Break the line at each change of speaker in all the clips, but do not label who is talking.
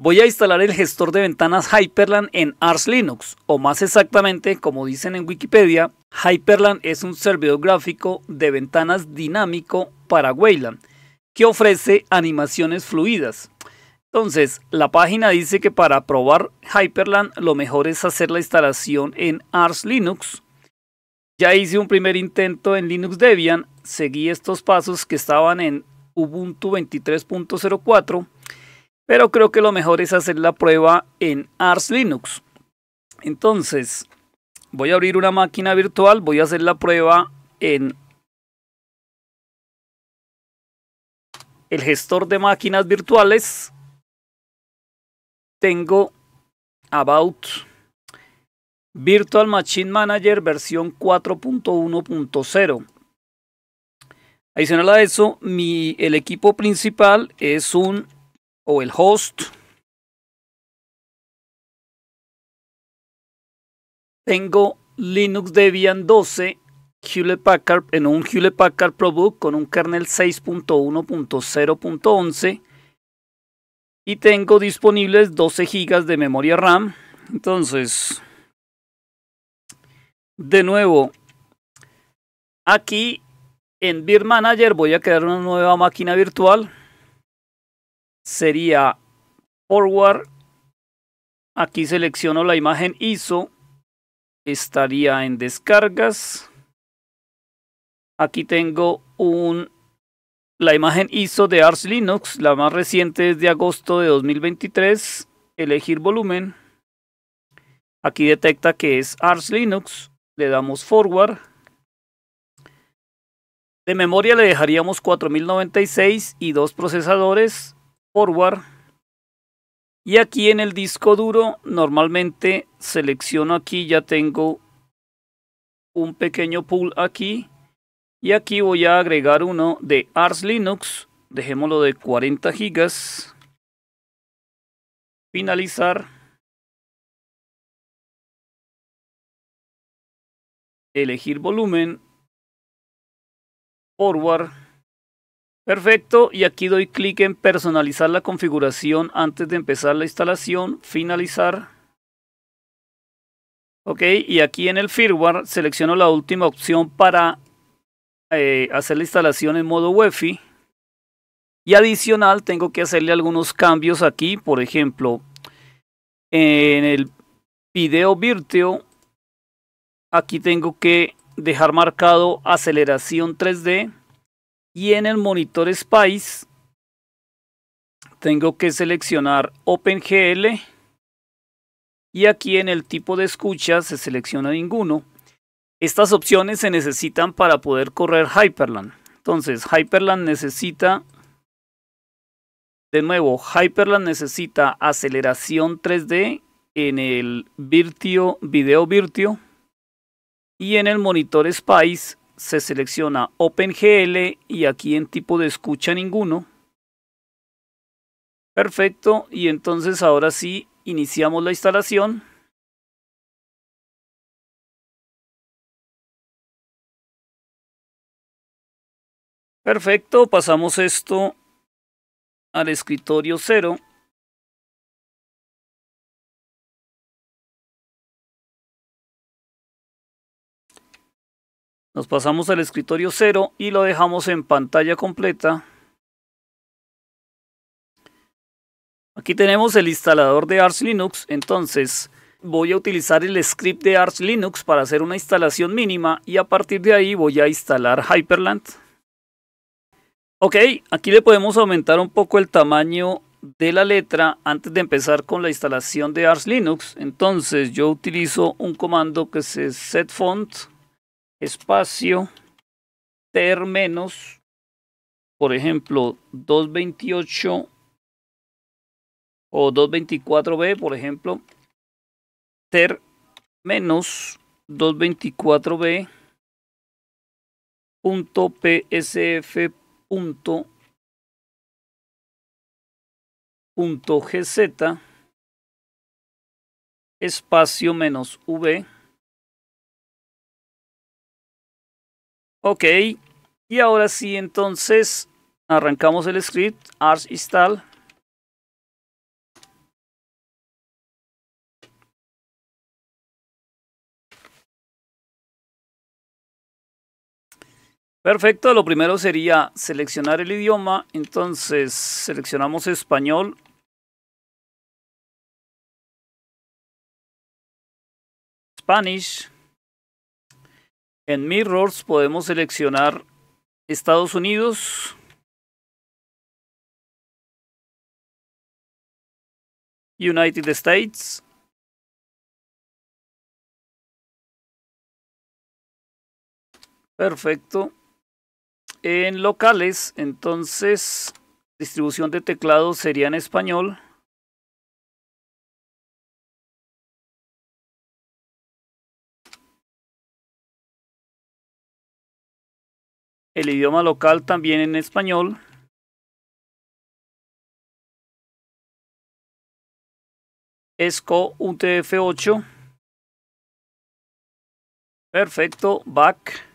voy a instalar el gestor de ventanas Hyperland en Ars Linux, o más exactamente, como dicen en Wikipedia, Hyperland es un servidor gráfico de ventanas dinámico para Wayland, que ofrece animaciones fluidas. Entonces, la página dice que para probar Hyperland lo mejor es hacer la instalación en Ars Linux. Ya hice un primer intento en Linux Debian, seguí estos pasos que estaban en Ubuntu 23.04 pero creo que lo mejor es hacer la prueba en Ars Linux. Entonces, voy a abrir una máquina virtual, voy a hacer la prueba en el gestor de máquinas virtuales. Tengo About Virtual Machine Manager versión 4.1.0. Adicional a eso, mi, el equipo principal es un o el host tengo Linux Debian 12 Hewlett Packard en un Hewlett Packard ProBook con un kernel 6.1.0.11 y tengo disponibles 12 GB de memoria RAM. Entonces, de nuevo, aquí en Beer Manager voy a crear una nueva máquina virtual sería forward. Aquí selecciono la imagen ISO. Estaría en descargas. Aquí tengo un la imagen ISO de Arch Linux, la más reciente es de agosto de 2023. Elegir volumen. Aquí detecta que es Arch Linux. Le damos forward. De memoria le dejaríamos 4096 y dos procesadores forward. Y aquí en el disco duro normalmente selecciono aquí, ya tengo un pequeño pool aquí. Y aquí voy a agregar uno de Ars Linux, dejémoslo de 40 gigas.
Finalizar.
Elegir volumen. Forward. Perfecto, y aquí doy clic en personalizar la configuración antes de empezar la instalación, finalizar. Ok, y aquí en el firmware selecciono la última opción para eh, hacer la instalación en modo UEFI. Y adicional tengo que hacerle algunos cambios aquí, por ejemplo, en el video virtual, aquí tengo que dejar marcado aceleración 3D y en el monitor Spice tengo que seleccionar OpenGL y aquí en el tipo de escucha se selecciona ninguno. Estas opciones se necesitan para poder correr Hyperland. Entonces Hyperland necesita, de nuevo, Hyperland necesita aceleración 3D en el Virtio, video Virtio y en el monitor Spice se selecciona OpenGL y aquí en tipo de escucha ninguno. Perfecto, y entonces ahora sí iniciamos la instalación.
Perfecto, pasamos esto al escritorio cero.
Nos pasamos al escritorio 0 y lo dejamos en pantalla completa. Aquí tenemos el instalador de Arch Linux, entonces voy a utilizar el script de Arch Linux para hacer una instalación mínima y a partir de ahí voy a instalar Hyperland. Ok, aquí le podemos aumentar un poco el tamaño de la letra antes de empezar con la instalación de Arch Linux. Entonces yo utilizo un comando que es setFont espacio ter menos, por ejemplo, 228 o 224b, por ejemplo, ter menos 224b punto psf
punto gz espacio menos v
Ok, y ahora sí, entonces arrancamos el script arch install. Perfecto, lo primero sería seleccionar el idioma, entonces seleccionamos español.
Spanish. En Mirrors podemos seleccionar Estados Unidos. United States.
Perfecto. En locales, entonces, distribución de teclado sería en español.
el idioma local también en español. ESCO UTF-8.
Perfecto, back.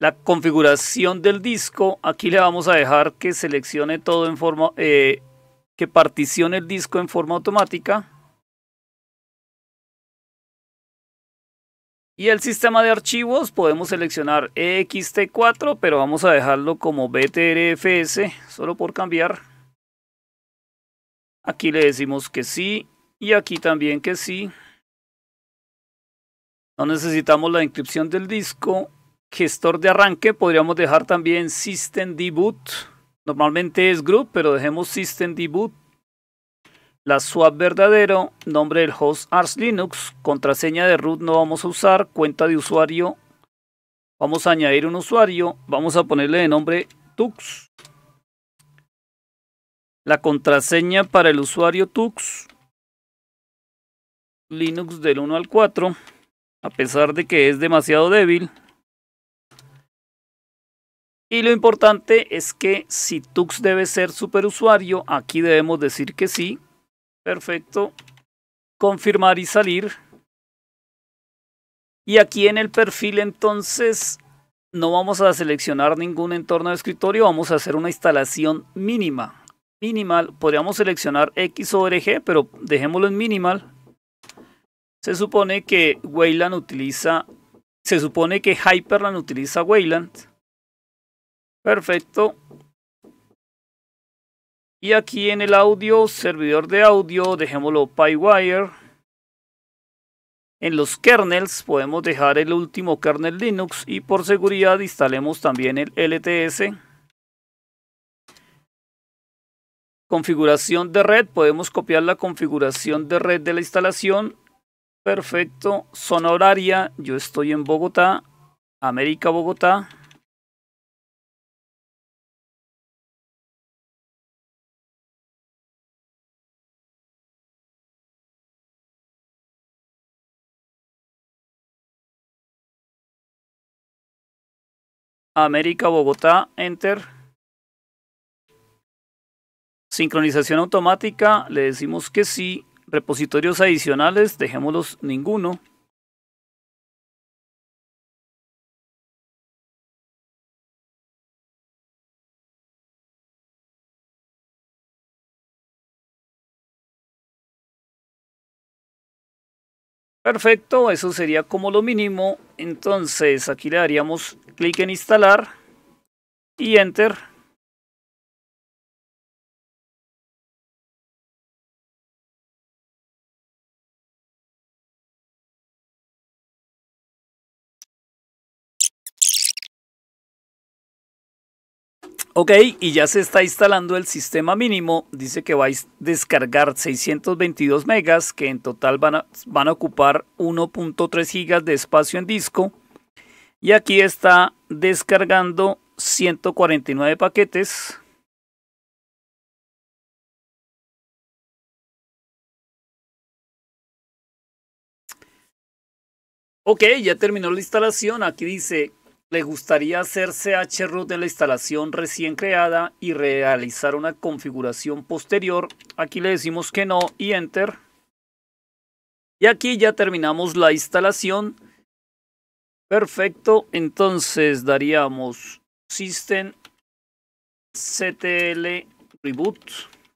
La configuración del disco, aquí le vamos a dejar que seleccione todo en forma, eh, que particione el disco en forma automática. Y el sistema de archivos podemos seleccionar ext4, pero vamos a dejarlo como btrfs, solo por cambiar. Aquí le decimos que sí y aquí también que sí. No necesitamos la inscripción del disco. Gestor de arranque podríamos dejar también system deboot. Normalmente es group, pero dejemos system deboot. La swap verdadero, nombre del host Ars Linux, contraseña de root no vamos a usar, cuenta de usuario, vamos a añadir un usuario, vamos a ponerle de nombre Tux. La contraseña para el usuario Tux, Linux del 1 al 4, a pesar de que es demasiado débil, y lo importante es que si Tux debe ser superusuario, aquí debemos decir que sí, Perfecto. Confirmar y salir. Y aquí en el perfil entonces no vamos a seleccionar ningún entorno de escritorio, vamos a hacer una instalación mínima. Minimal, podríamos seleccionar X sobre G, pero dejémoslo en minimal. Se supone que Wayland utiliza, se supone que Hyperland utiliza Wayland. Perfecto. Y aquí en el audio, servidor de audio, dejémoslo PyWire. En los kernels podemos dejar el último kernel Linux y por seguridad instalemos también el LTS. Configuración de red, podemos copiar la configuración de red de la instalación. Perfecto, zona horaria, yo estoy en Bogotá, América Bogotá. América Bogotá, enter. Sincronización automática, le decimos que sí. Repositorios adicionales, dejémoslos ninguno. Perfecto, eso sería como lo mínimo. Entonces aquí le daríamos clic en instalar y enter. Ok, y ya se está instalando el sistema mínimo. Dice que va a descargar 622 megas, que en total van a, van a ocupar 1.3 gigas de espacio en disco. Y aquí está descargando 149 paquetes. Ok, ya terminó la instalación. Aquí dice le gustaría hacer CHROOT root de la instalación recién creada y realizar una configuración posterior. Aquí le decimos que no y Enter. Y aquí ya terminamos la instalación. Perfecto, entonces daríamos system ctl reboot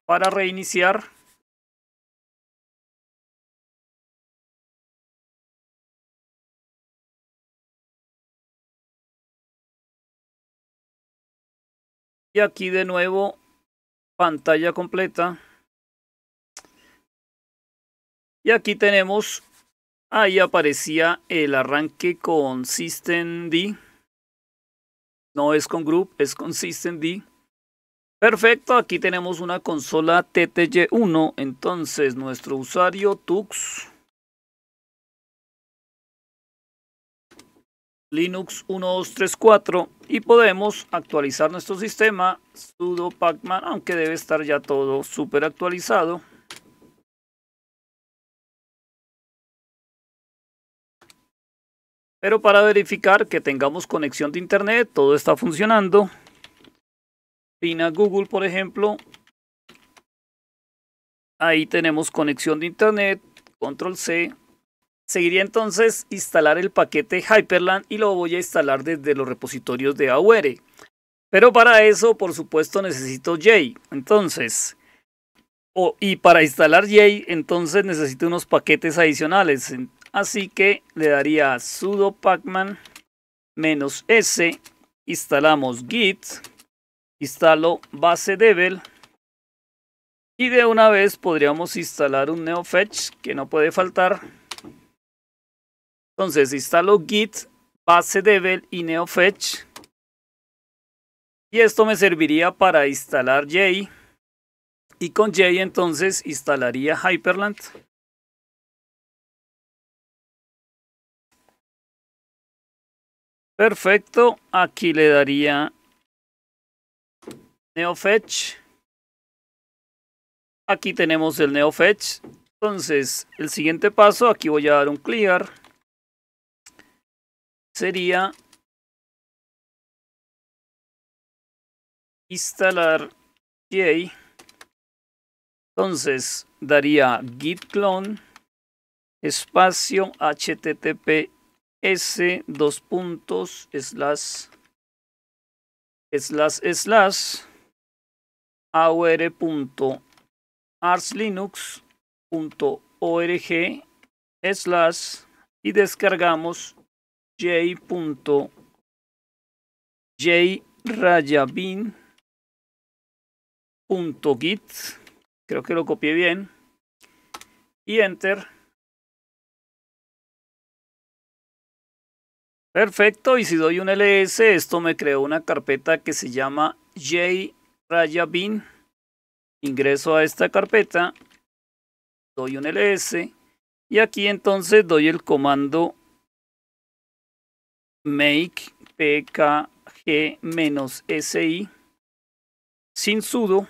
para reiniciar.
Y aquí de nuevo, pantalla completa.
Y aquí tenemos, ahí aparecía el arranque con Systemd. No es con Group, es con Systemd. Perfecto, aquí tenemos una consola TTY1. Entonces, nuestro usuario Tux Linux 1234 y podemos actualizar nuestro sistema sudo pacman, aunque debe estar ya todo súper actualizado. Pero para verificar que tengamos conexión de internet, todo está funcionando. Pina Google, por ejemplo. Ahí tenemos conexión de internet, control C, Seguiría entonces instalar el paquete Hyperland y lo voy a instalar desde los repositorios de AUR. Pero para eso, por supuesto, necesito J. Entonces, y para instalar J, entonces necesito unos paquetes adicionales. Así que le daría sudo pacman -s, instalamos git, instalo base devel y de una vez podríamos instalar un neofetch que no puede faltar entonces instalo git base devel y neofetch. Y esto me serviría para instalar J. Y con J entonces instalaría Hyperland.
Perfecto, aquí le daría
NeoFetch. Aquí tenemos el NeoFetch. Entonces, el siguiente paso, aquí voy a dar un clear sería instalar y Entonces daría git clone espacio https dos puntos slash slash slash aur.arslinux.org slash y descargamos J. J. .git. Creo que lo copié bien. Y enter. Perfecto, y si doy un ls, esto me creó una carpeta que se llama j Ingreso a esta carpeta, doy un ls, y aquí entonces doy el comando make pkg-si sin sudo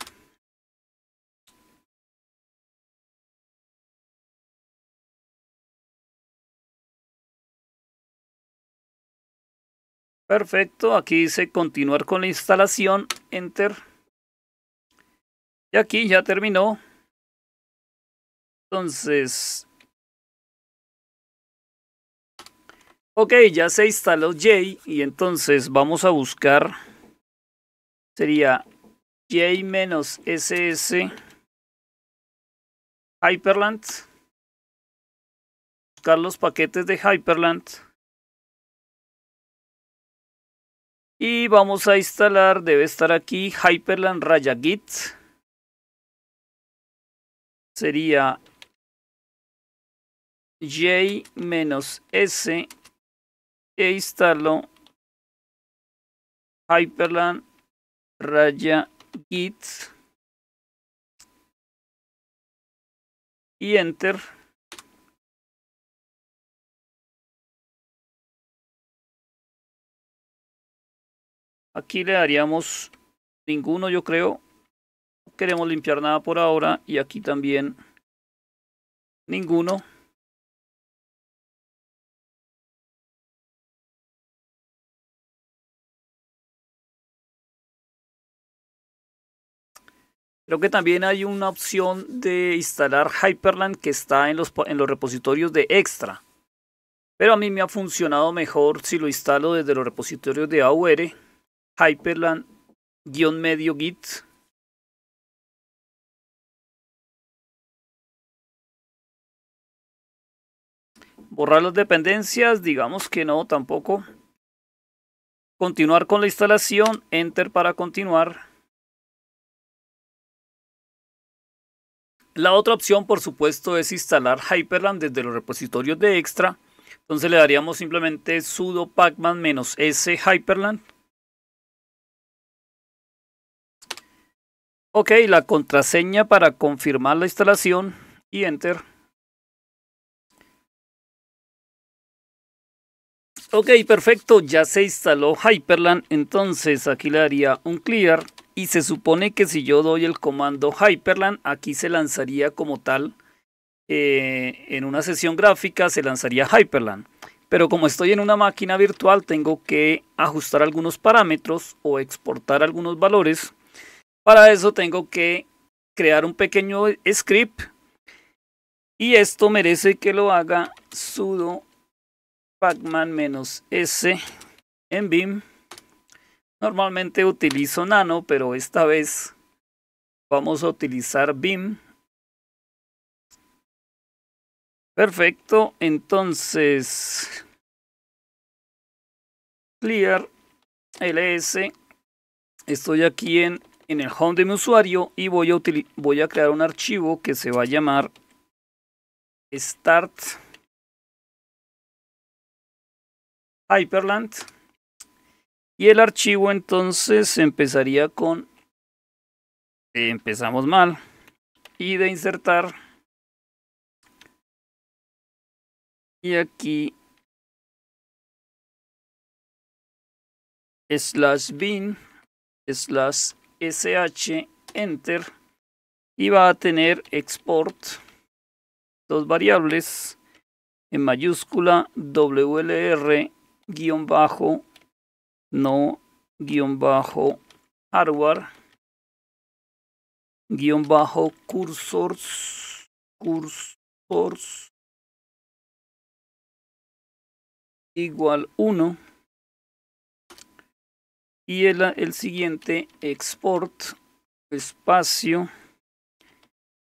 Perfecto, aquí dice continuar con la instalación, enter. Y aquí ya terminó. Entonces, Ok, ya se instaló J y entonces vamos a buscar. Sería J-SS
Hyperland. Buscar los paquetes de
Hyperland. Y vamos a instalar, debe estar aquí, Hyperland Raya Git. Sería J-S
e instalo hyperland raya git y enter aquí le
daríamos ninguno yo creo no queremos limpiar nada por ahora y aquí también ninguno Creo que también hay una opción de instalar Hyperland que está en los, repositorios de Extra. Pero a mí me ha funcionado mejor si lo instalo desde los repositorios de AUR, Hyperland-medio Git. Borrar las dependencias, digamos que no, tampoco. Continuar con la instalación, Enter para continuar. La otra opción, por supuesto, es instalar Hyperland desde los repositorios de extra. Entonces le daríamos simplemente sudo pacman -s hyperland. Ok, la contraseña para confirmar la instalación y enter. Ok, perfecto, ya se instaló Hyperland, entonces aquí le daría un clear y se supone que si yo doy el comando Hyperland, aquí se lanzaría como tal, eh, en una sesión gráfica se lanzaría Hyperland. Pero como estoy en una máquina virtual, tengo que ajustar algunos parámetros o exportar algunos valores. Para eso tengo que crear un pequeño script. Y esto merece que lo haga sudo pacman-s en BIM. Normalmente utilizo Nano, pero esta vez vamos a utilizar BIM. Perfecto, entonces clear ls estoy aquí en, en el home de mi usuario y voy a, voy a crear un archivo que se va a llamar start hyperland y el archivo entonces empezaría con... empezamos mal. Y de insertar. Y aquí...
Slash bin.
Slash sh. Enter. Y va a tener export. Dos variables. En mayúscula WLR guión bajo no guión bajo hardware guión bajo
cursors cursors
igual uno y el, el siguiente export espacio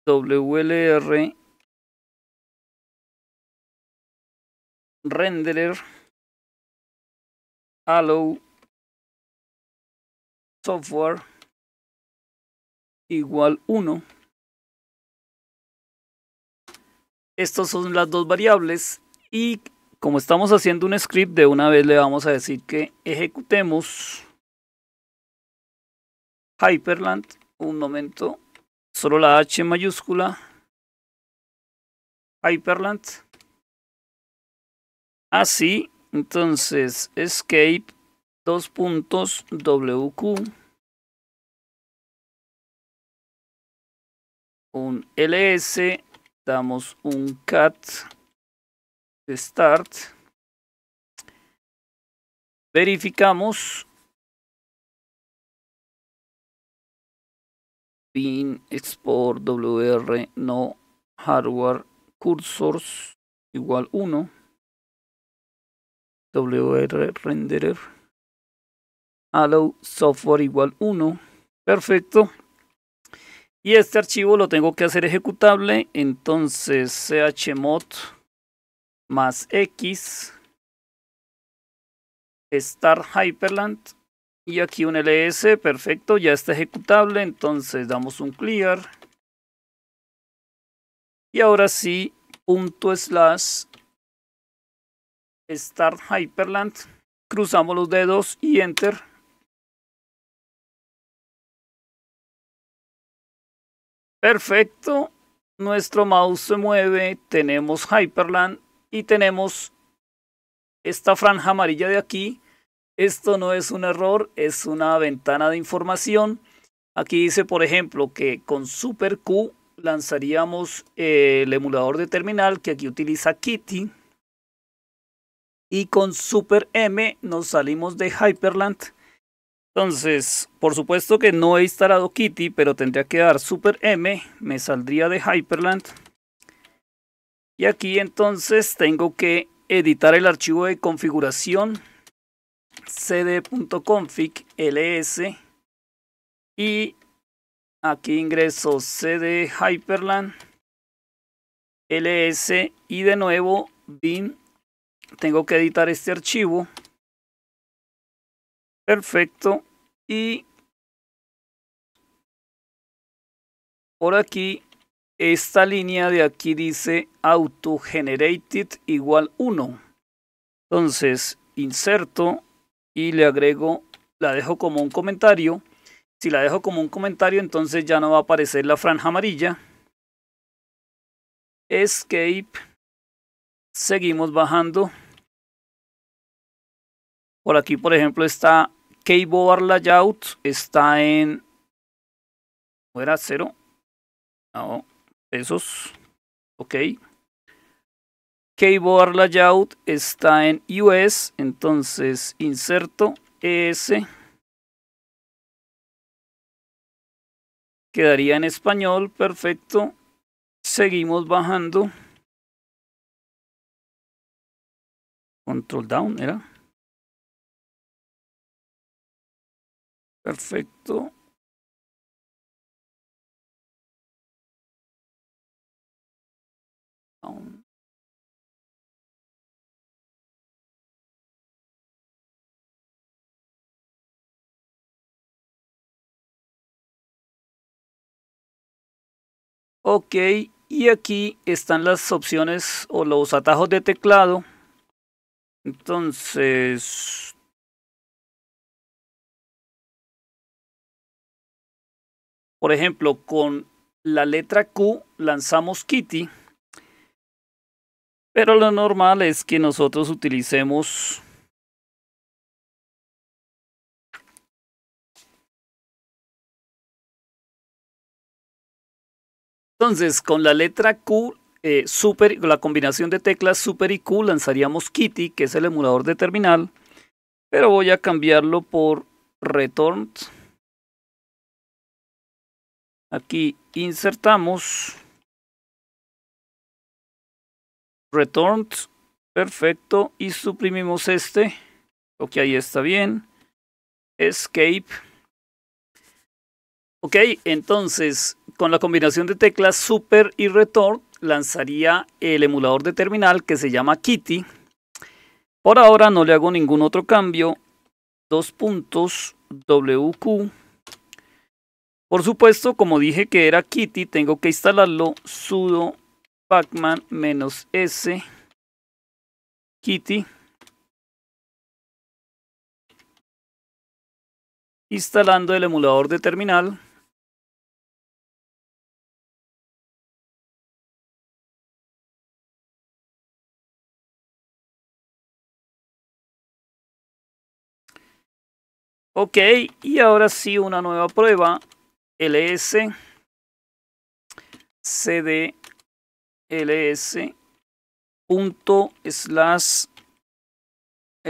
WLR renderer allow software igual 1.
Estas son las dos variables y como estamos haciendo un script, de una vez le vamos a decir que ejecutemos Hyperland. Un momento, solo la H mayúscula. Hyperland. Así, entonces, escape dos puntos WQ, un LS, damos un cat start, verificamos
pin export wr
no hardware cursors igual 1 wr renderer allow software igual 1. Perfecto. Y este archivo lo tengo que hacer ejecutable. Entonces chmod más x start hyperland y aquí un ls perfecto ya está ejecutable entonces damos un clear y ahora sí punto slash start hyperland cruzamos los dedos y enter Perfecto. Nuestro mouse se mueve. Tenemos Hyperland y tenemos esta franja amarilla de aquí. Esto no es un error, es una ventana de información. Aquí dice, por ejemplo, que con Super Q lanzaríamos el emulador de terminal que aquí utiliza Kitty. Y con Super M nos salimos de Hyperland entonces, por supuesto que no he instalado Kitty, pero tendría que dar Super M, me saldría de Hyperland. Y aquí entonces tengo que editar el archivo de configuración cd.config ls y aquí ingreso cd hyperland ls y de nuevo bin tengo que editar este archivo Perfecto. Y por aquí, esta línea de aquí dice auto-generated igual 1. Entonces, inserto y le agrego, la dejo como un comentario. Si la dejo como un comentario, entonces ya no va a aparecer la franja amarilla. Escape. Seguimos bajando. Por aquí, por ejemplo, está Keyboard Layout, está en... fuera era cero? No, pesos. Ok. Keyboard Layout está en US, entonces inserto ES. Quedaría en español, perfecto.
Seguimos bajando. Control down, ¿era? Perfecto.
Okay, y aquí están las opciones o los atajos de teclado. Entonces, Por ejemplo, con la letra Q lanzamos Kitty, pero lo normal es que nosotros utilicemos Entonces, con la letra Q, eh, super, la combinación de teclas Super y Q lanzaríamos Kitty, que es el emulador de terminal, pero voy a cambiarlo por Return Aquí insertamos. Returned. Perfecto. Y suprimimos este. Ok, ahí está bien. Escape. Ok, entonces con la combinación de teclas Super y Return lanzaría el emulador de terminal que se llama Kitty. Por ahora no le hago ningún otro cambio. Dos puntos WQ por supuesto, como dije que era Kitty, tengo que instalarlo sudo pacman -s kitty
instalando el emulador de terminal Ok, y ahora
sí una nueva prueba ls ls punto slash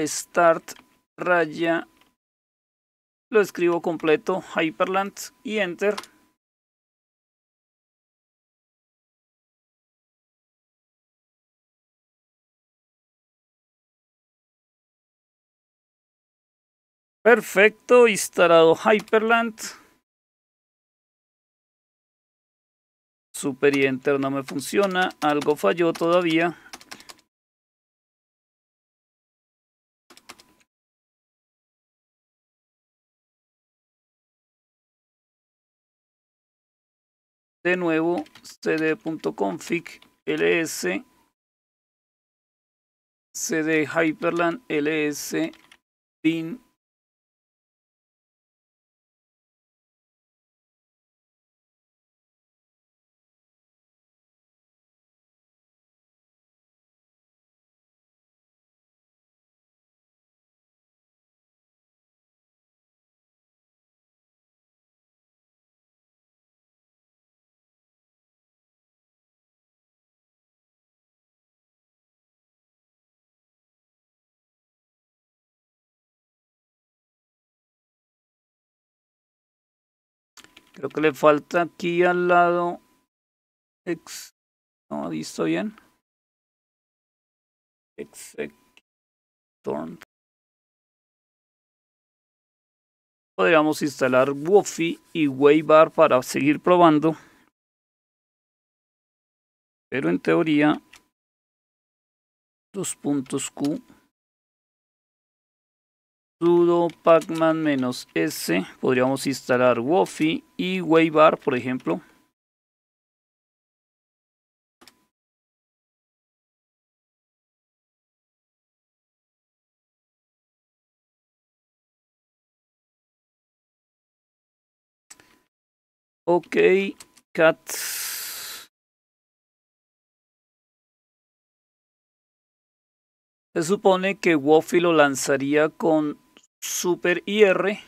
start raya lo escribo
completo hyperland y enter Perfecto, instalado Hyperland. Superiente no me funciona. Algo falló todavía. De nuevo, cd.config ls cd hyperland ls bin Creo que le falta aquí al lado. Ex. No, ahí bien. Torn. Podríamos
instalar Wofi y Waybar para seguir probando. Pero en teoría,
dos puntos Q
sudo pacman-s, podríamos instalar Wofi y Waybar, por ejemplo.
Ok, cat. Se
supone que Wofi lo lanzaría con super IR.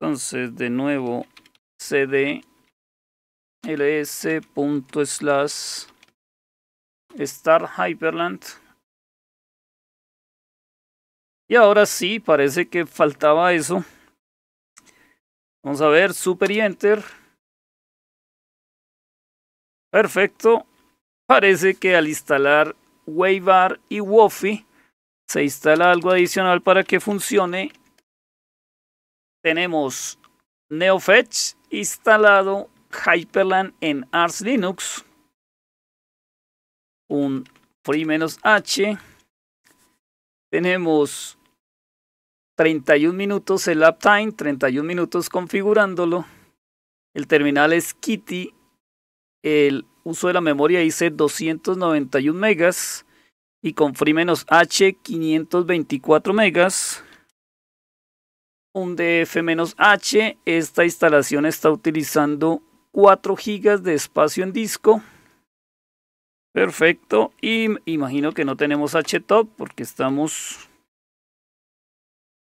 Entonces, de nuevo, cd ls punto slash star hyperland. Y ahora sí, parece que faltaba eso. Vamos a ver, super enter. Perfecto. Parece que al instalar Waybar y Wofi se instala algo adicional para que funcione. Tenemos NeoFetch instalado Hyperland en Ars Linux. Un free-h. Tenemos 31 minutos el uptime, 31 minutos configurándolo. El terminal es Kitty. El uso de la memoria dice 291 megas y con Free-H 524 megas. Un DF-H, esta instalación está utilizando 4 gigas de espacio en disco. Perfecto. Y imagino que no tenemos HTOP porque estamos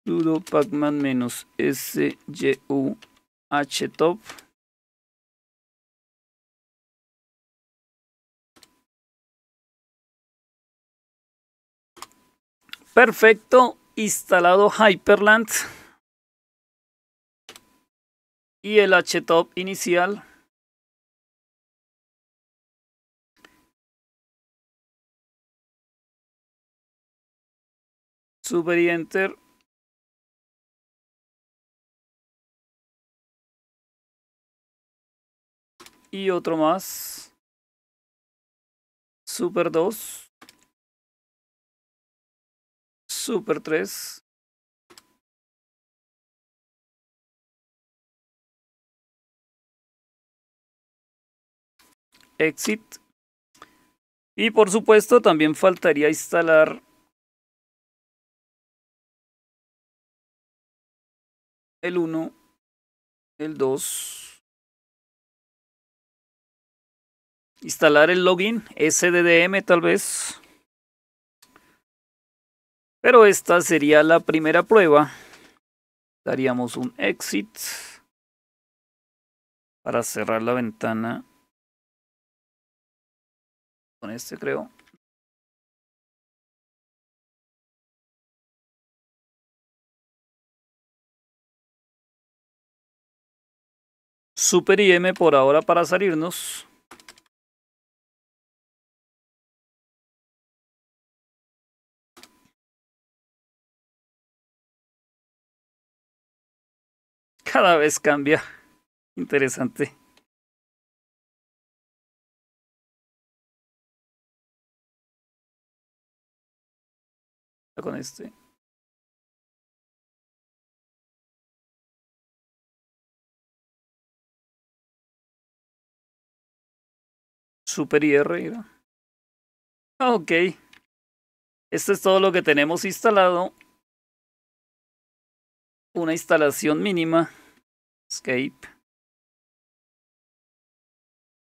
sudo pacman-syu htop. Perfecto, instalado Hyperland y el htop inicial.
Super y enter. Y otro más. Super 2. Super 3. Exit. Y por supuesto también faltaría instalar el 1, el 2.
Instalar el login, SDDM tal vez. Pero esta sería la primera prueba. Daríamos un exit para cerrar la ventana.
Con este creo. Super IM por ahora para salirnos. cada vez cambia. Interesante. Con este. Super IR. Ah, ok. Esto es todo lo que tenemos instalado. Una instalación mínima. Escape.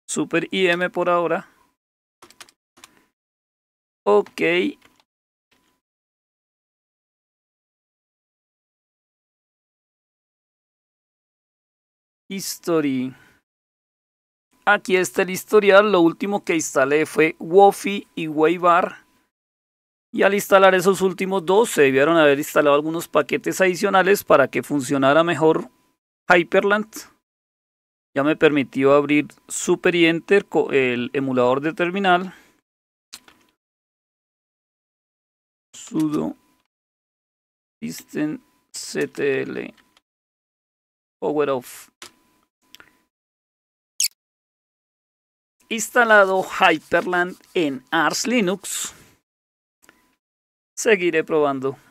Super IM por ahora. Ok.
History. Aquí está el historial. Lo último que instalé fue Wofi y Waybar. Y al instalar esos últimos dos se debieron haber instalado algunos paquetes adicionales para que funcionara mejor Hyperland ya me permitió abrir Super con el emulador de terminal.
sudo
systemctl power instalado Hyperland en Ars Linux
seguiré probando